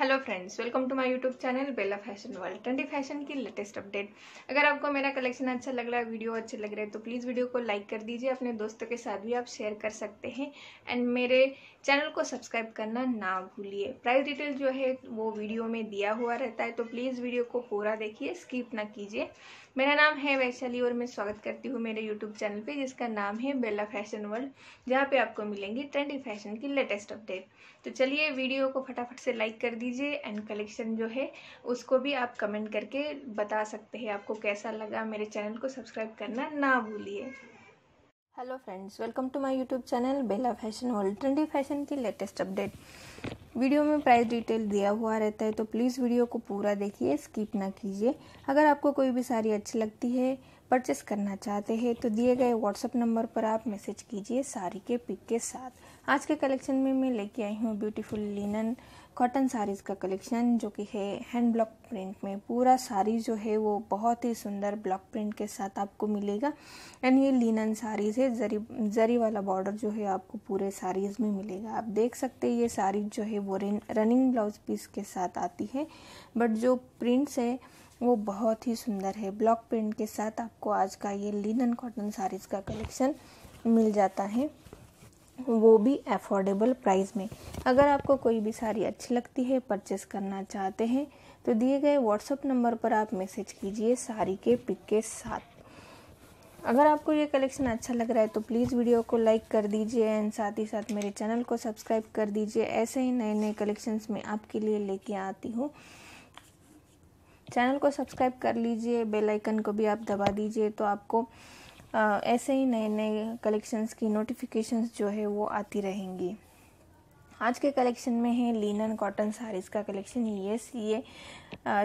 hello friends welcome to my YouTube channel Bela fashion world trendy fashion की latest update अगर आपको मेरा collection अच्छा लग रहा है वीडियो अच्छे लग रहे हैं तो प्लीज़ वीडियो को लाइक कर दीजिए अपने दोस्तों के साथ भी आप शेयर कर सकते हैं एंड मेरे चैनल को सब्सक्राइब करना ना भूलिए प्राइस डिटेल जो है वो वीडियो में दिया हुआ रहता है तो प्लीज़ वीडियो को पूरा देखिए स्किप ना कीजिए मेरा नाम है वैशाली और मैं स्वागत करती हूँ मेरे यूट्यूब चैनल पर जिसका नाम है बेला फैशन वर्ल्ड जहाँ पर आपको मिलेंगी ट्रेंडी फैशन की लेटेस्ट अपडेट तो चलिए वीडियो को फटाफट से लाइक कर दीजिए दीजिए एंड कलेक्शन जो है उसको भी आप कमेंट करके बता सकते हैं आपको कैसा लगा मेरे चैनल को सब्सक्राइब करना ना भूलिए hello friends welcome to my YouTube channel Bela fashion world trendy fashion की लेटेस्ट अपडेट वीडियो में प्राइस डिटेल दिया हुआ रहता है तो प्लीज़ वीडियो को पूरा देखिए स्किप ना कीजिए अगर आपको कोई भी साड़ी अच्छी लगती है परचेस करना चाहते हैं तो दिए गए व्हाट्सअप नंबर पर आप मैसेज कीजिए साड़ी के पिक के साथ आज के कलेक्शन में मैं लेके आई हूँ ब्यूटीफुल लिनन कॉटन साड़ीज़ का कलेक्शन जो कि है हैंड ब्लॉक प्रिंट में पूरा साड़ी जो है वो बहुत ही सुंदर ब्लॉक प्रिंट के साथ आपको मिलेगा एंड ये लिनन साड़ीज़ है जरी जरी वाला बॉर्डर जो है आपको पूरे साड़ीज़ में मिलेगा आप देख सकते हैं ये साड़ी जो है वो रनिंग ब्लाउज पीस के साथ आती है बट जो प्रिंट्स है वो बहुत ही सुंदर है ब्लॉक प्रिंट के साथ आपको आज का ये लिनन कॉटन साड़ीज़ का कलेक्शन मिल जाता है वो भी अफोर्डेबल प्राइस में अगर आपको कोई भी साड़ी अच्छी लगती है परचेस करना चाहते हैं तो दिए गए व्हाट्सअप नंबर पर आप मैसेज कीजिए साड़ी के पिक के साथ अगर आपको ये कलेक्शन अच्छा लग रहा है तो प्लीज़ वीडियो को लाइक कर दीजिए एंड साथ ही साथ मेरे चैनल को सब्सक्राइब कर दीजिए ऐसे ही नए नए कलेक्शंस में आपके लिए लेके आती हूँ चैनल को सब्सक्राइब कर लीजिए बेल आइकन को भी आप दबा दीजिए तो आपको ऐसे ही नए नए कलेक्शंस की नोटिफिकेशंस जो है वो आती रहेंगी आज के कलेक्शन में है लिनन कॉटन साड़ीज़ का कलेक्शन यस ये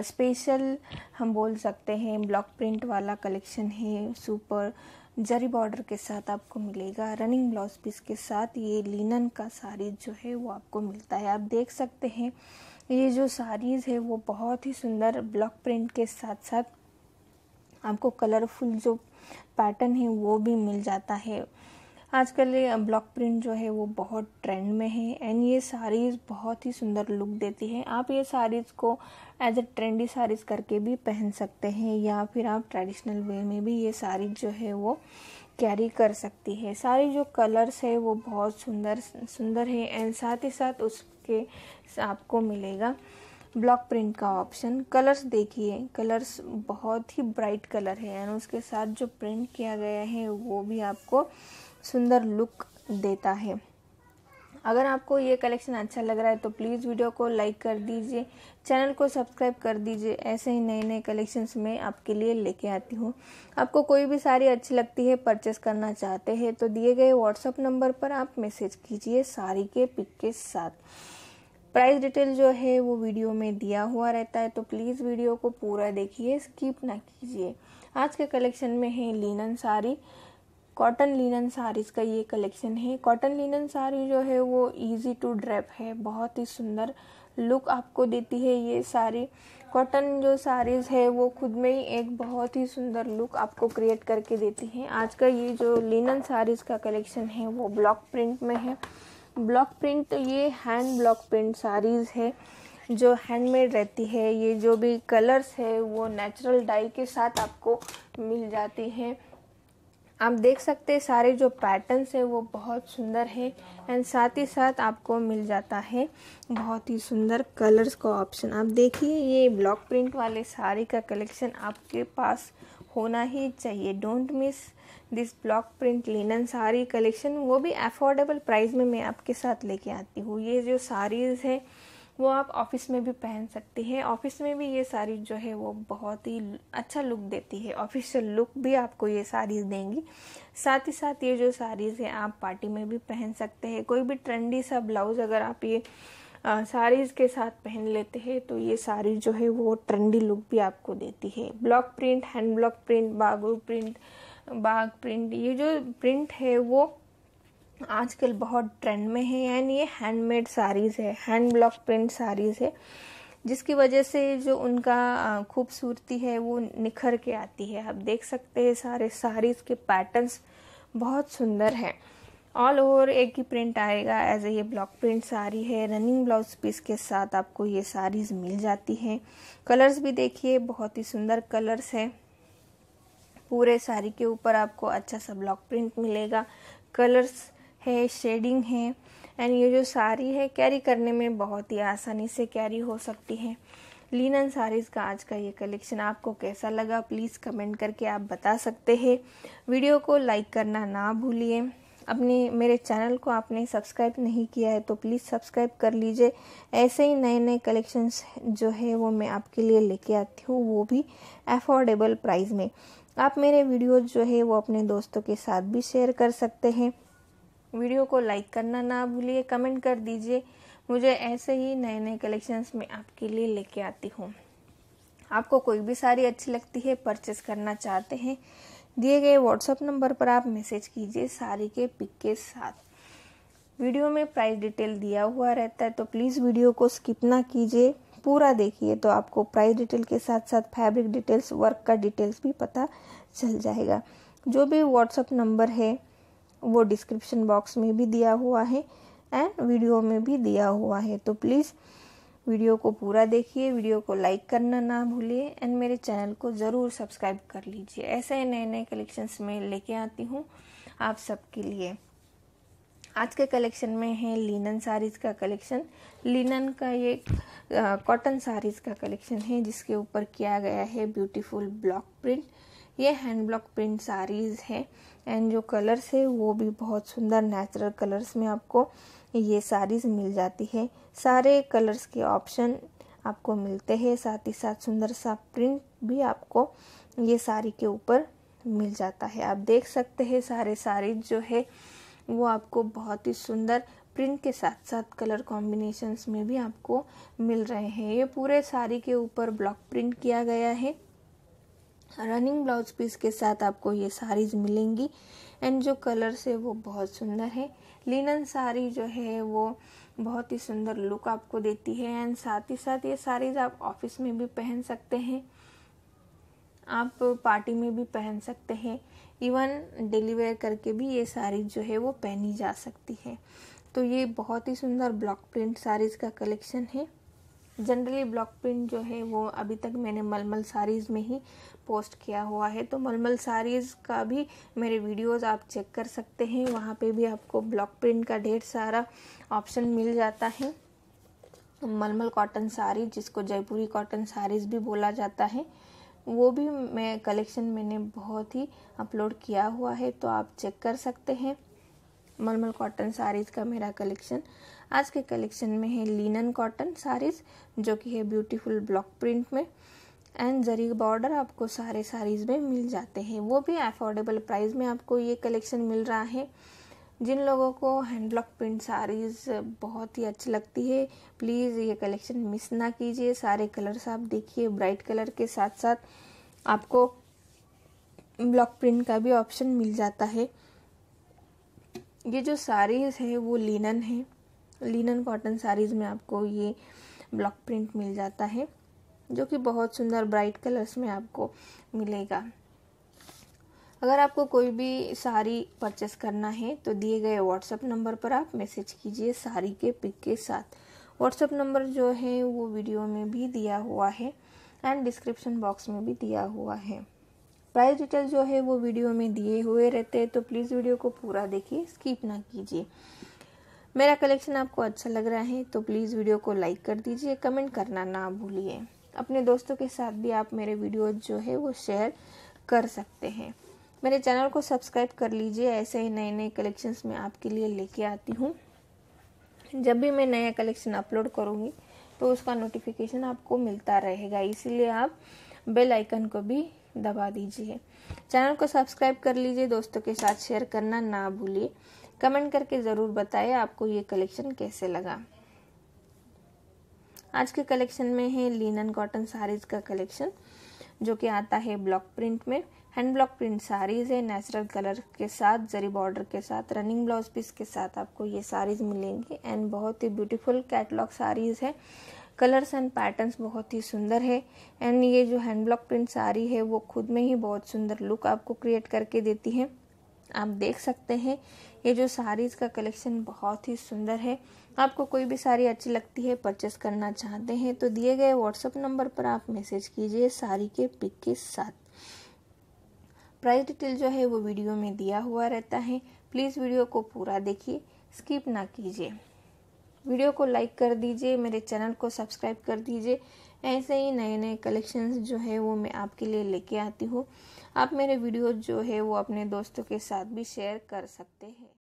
स्पेशल हम बोल सकते हैं ब्लॉक प्रिंट वाला कलेक्शन है सुपर जरी बॉर्डर के साथ आपको मिलेगा रनिंग ब्लाउज पीस के साथ ये लिनन का साड़ीज़ जो है वो आपको मिलता है आप देख सकते हैं ये जो साड़ीज़ है वो बहुत ही सुंदर ब्लॉक प्रिंट के साथ साथ आपको कलरफुल जो पैटर्न है वो भी मिल जाता है आजकल ये ब्लॉक प्रिंट जो है वो बहुत ट्रेंड में है एंड ये साड़ीज़ बहुत ही सुंदर लुक देती है आप ये साड़ीज़ को एज अ ट्रेंडी साड़ीज़ करके भी पहन सकते हैं या फिर आप ट्रेडिशनल वे में भी ये साड़ी जो है वो कैरी कर सकती है सारी जो कलर्स है वो बहुत सुंदर सुंदर है एंड साथ ही साथ उसके आपको मिलेगा ब्लॉक प्रिंट का ऑप्शन कलर्स देखिए कलर्स बहुत ही ब्राइट कलर है एंड उसके साथ जो प्रिंट किया गया है वो भी आपको सुंदर लुक देता है अगर आपको ये कलेक्शन अच्छा लग रहा है तो प्लीज़ वीडियो को लाइक कर दीजिए चैनल को सब्सक्राइब कर दीजिए ऐसे ही नए नए कलेक्शंस में आपके लिए लेके आती हूँ आपको कोई भी साड़ी अच्छी लगती है परचेस करना चाहते हैं तो दिए गए व्हाट्सअप नंबर पर आप मैसेज कीजिए साड़ी के पिक के साथ प्राइस डिटेल जो है वो वीडियो में दिया हुआ रहता है तो प्लीज़ वीडियो को पूरा देखिए स्किप ना कीजिए आज के कलेक्शन में है linen sari cotton linen saris का ये कलेक्शन है कॉटन लिनन साड़ी जो है वो इजी टू ड्रेप है बहुत ही सुंदर लुक आपको देती है ये साड़ी कॉटन जो साड़ीज़ है वो खुद में ही एक बहुत ही सुंदर लुक आपको क्रिएट करके देती है आज का ये जो लिनन साड़ीज़ का कलेक्शन है वो ब्लॉक प्रिंट में है ब्लॉक प्रिंट ये हैंड ब्लॉक प्रिंट साड़ीज़ है जो हैंडमेड रहती है ये जो भी कलर्स है वो नेचुरल डाई के साथ आपको मिल जाती है आप देख सकते हैं सारे जो पैटर्न्स है वो बहुत सुंदर है एंड साथ ही साथ आपको मिल जाता है बहुत ही सुंदर कलर्स का ऑप्शन आप देखिए ये ब्लॉक प्रिंट वाले साड़ी का कलेक्शन आपके पास होना ही चाहिए don't miss this block print linen sari collection वो भी अफोर्डेबल प्राइस में मैं आपके साथ लेके आती हूँ ये जो साड़ीज़ है वो आप ऑफिस में भी पहन सकती हैं ऑफिस में भी ये साड़ी जो है वो बहुत ही अच्छा लुक देती है ऑफिशियल लुक भी आपको ये साड़ीज़ देंगी साथ ही साथ ये जो साड़ीज़ है आप पार्टी में भी पहन सकते हैं कोई भी ट्रेंडी सा ब्लाउज़ अगर आप ये साड़ीज़ के साथ पहन लेते हैं तो ये साड़ी जो है वो ट्रेंडी लुक भी आपको देती है block print hand block print बागू प्रिंट बाघ प्रिंट ये जो प्रिंट है वो आजकल बहुत ट्रेंड में है एंड ये हैंडमेड साड़ीज़ है हैंड ब्लॉक प्रिंट साड़ीज़ है जिसकी वजह से जो उनका खूबसूरती है वो निखर के आती है आप देख सकते हैं सारे साड़ीज़ के पैटर्न्स बहुत सुंदर हैं ऑल ओवर एक ही प्रिंट आएगा एज ए ये ब्लॉक प्रिंट साड़ी है रनिंग ब्लाउज पीस के साथ आपको ये साड़ीज़ मिल जाती हैं कलर्स भी देखिए बहुत ही सुंदर कलर्स हैं पूरे साड़ी के ऊपर आपको अच्छा सा ब्लॉक प्रिंट मिलेगा कलर्स है शेडिंग है एंड ये जो साड़ी है कैरी करने में बहुत ही आसानी से कैरी हो सकती है लीनन साड़ीज़ का आज का ये कलेक्शन आपको कैसा लगा प्लीज़ कमेंट करके आप बता सकते हैं वीडियो को लाइक करना ना भूलिए अपने मेरे चैनल को आपने सब्सक्राइब नहीं किया है तो प्लीज़ सब्सक्राइब कर लीजिए ऐसे ही नए नए कलेक्शंस जो है वो मैं आपके लिए लेके आती हूँ वो भी अफोर्डेबल प्राइस में आप मेरे वीडियोज जो है वो अपने दोस्तों के साथ भी शेयर कर सकते हैं वीडियो को लाइक करना ना भूलिए कमेंट कर दीजिए मुझे ऐसे ही नए नए कलेक्शंस में आपके लिए लेके आती हूँ आपको कोई भी साड़ी अच्छी लगती है परचेस करना चाहते हैं दिए गए व्हाट्सअप नंबर पर आप मैसेज कीजिए साड़ी के पिक के साथ वीडियो में प्राइस डिटेल दिया हुआ रहता है तो प्लीज़ वीडियो को स्किप ना कीजिए पूरा देखिए तो आपको प्राइस डिटेल के साथ साथ फैब्रिक डिटेल्स वर्क का डिटेल्स भी पता चल जाएगा जो भी व्हाट्सअप नंबर है वो डिस्क्रिप्शन बॉक्स में भी दिया हुआ है एंड वीडियो में भी दिया हुआ है तो प्लीज़ वीडियो को पूरा देखिए वीडियो को लाइक करना ना भूलिए एंड मेरे चैनल को ज़रूर सब्सक्राइब कर लीजिए ऐसे नए नए कलेक्शंस में लेके आती हूँ आप सबके लिए आज के कलेक्शन में है लिनन साड़ीज़ का कलेक्शन लिनन का ये कॉटन साड़ीज़ का कलेक्शन है जिसके ऊपर किया गया है ब्यूटीफुल ब्लॉक प्रिंट ये हैंड ब्लॉक प्रिंट साड़ीज़ है एंड जो कलर्स है वो भी बहुत सुंदर नेचुरल कलर्स में आपको ये साड़ीज़ मिल जाती है सारे कलर्स के ऑप्शन आपको मिलते हैं साथ ही साथ सुंदर सा प्रिंट भी आपको ये साड़ी के ऊपर मिल जाता है आप देख सकते हैं सारे साड़ीज जो है वो आपको बहुत ही सुंदर प्रिंट के साथ साथ कलर कॉम्बिनेशंस में भी आपको मिल रहे हैं ये पूरे साड़ी के ऊपर ब्लॉक प्रिंट किया गया है रनिंग ब्लाउज पीस के साथ आपको ये साड़ीज़ मिलेंगी एंड जो कलर्स है वो बहुत सुंदर है लिनन साड़ी जो है वो बहुत ही सुंदर लुक आपको देती है एंड साथ ही साथ ये साड़ीज़ आप ऑफिस में भी पहन सकते हैं आप पार्टी में भी पहन सकते हैं इवन डिलीवर करके भी ये साड़ी जो है वो पहनी जा सकती है तो ये बहुत ही सुंदर ब्लॉक प्रिंट साड़ीज़ का कलेक्शन है जनरली ब्लॉक प्रिंट जो है वो अभी तक मैंने मलमल साड़ीज़ में ही पोस्ट किया हुआ है तो मलमल साड़ीज़ का भी मेरे वीडियोस आप चेक कर सकते हैं वहाँ पे भी आपको ब्लॉक प्रिंट का ढेर सारा ऑप्शन मिल जाता है मलमल कॉटन साड़ी जिसको जयपुरी कॉटन साड़ीज़ भी बोला जाता है वो भी मैं कलेक्शन मैंने बहुत ही अपलोड किया हुआ है तो आप चेक कर सकते हैं मलमल कॉटन साड़ीज़ का मेरा कलेक्शन आज के कलेक्शन में है लिनन कॉटन साड़ीज़ जो कि है ब्यूटीफुल ब्लॉक प्रिंट में एंड जरी बॉर्डर आपको सारे साड़ीज़ में मिल जाते हैं वो भी अफोर्डेबल प्राइस में आपको ये कलेक्शन मिल रहा है जिन लोगों को हैंड ब्लॉक प्रिंट साड़ीज़ बहुत ही अच्छी लगती है प्लीज़ ये कलेक्शन मिस ना कीजिए सारे कलर्स आप देखिए ब्राइट कलर के साथ साथ आपको ब्लॉक प्रिंट का भी ऑप्शन मिल जाता है ये जो साड़ीज़ है वो लिनन है लिनन कॉटन साड़ीज़ में आपको ये ब्लॉक प्रिंट मिल जाता है जो कि बहुत सुंदर ब्राइट कलर्स में आपको मिलेगा अगर आपको कोई भी साड़ी परचेस करना है तो दिए गए व्हाट्सएप नंबर पर आप मैसेज कीजिए साड़ी के पिक के साथ व्हाट्सएप नंबर जो है वो वीडियो में भी दिया हुआ है एंड डिस्क्रिप्शन बॉक्स में भी दिया हुआ है प्राइस डिटेल जो है वो वीडियो में दिए हुए रहते हैं तो प्लीज़ वीडियो को पूरा देखिए स्किप ना कीजिए मेरा कलेक्शन आपको अच्छा लग रहा है तो प्लीज़ वीडियो को लाइक कर दीजिए कमेंट करना ना भूलिए अपने दोस्तों के साथ भी आप मेरे वीडियो जो है वो शेयर कर सकते हैं मेरे चैनल को सब्सक्राइब कर लीजिए ऐसे ही नए नए कलेक्शंस मैं आपके लिए लेके आती हूँ जब भी मैं नया कलेक्शन अपलोड करूँगी तो उसका नोटिफिकेशन आपको मिलता रहेगा इसीलिए आप बेल आइकन को भी दबा दीजिए चैनल को सब्सक्राइब कर लीजिए दोस्तों के साथ शेयर करना ना भूलिए कमेंट करके ज़रूर बताए आपको ये कलेक्शन कैसे लगा आज के कलेक्शन में है लिनन कॉटन सारीज का कलेक्शन जो कि आता है ब्लॉक प्रिंट में हैंड ब्लॉक प्रिंट साड़ीज है नेचुरल कलर के साथ जरी बॉर्डर के साथ रनिंग ब्लाउज पीस के साथ आपको ये साड़ीज मिलेंगी एंड बहुत ही ब्यूटीफुल कैटलॉग साड़ीज है कलर्स एंड पैटर्न्स बहुत ही सुंदर है एंड ये जो हैंड ब्लॉक प्रिंट साड़ी है वो खुद में ही बहुत सुंदर लुक आपको क्रिएट करके देती है आप देख सकते हैं ये जो साड़ीज़ का कलेक्शन बहुत ही सुंदर है आपको कोई भी साड़ी अच्छी लगती है परचेस करना चाहते हैं तो दिए गए व्हाट्सअप नंबर पर आप मैसेज कीजिए साड़ी के पिक के साथ प्राइस डिटेल जो है वो वीडियो में दिया हुआ रहता है प्लीज़ वीडियो को पूरा देखिए स्किप ना कीजिए वीडियो को लाइक कर दीजिए मेरे चैनल को सब्सक्राइब कर दीजिए ऐसे ही नए नए कलेक्शंस जो है वो मैं आपके लिए लेके आती हूँ आप मेरे वीडियो जो है वो अपने दोस्तों के साथ भी शेयर कर सकते हैं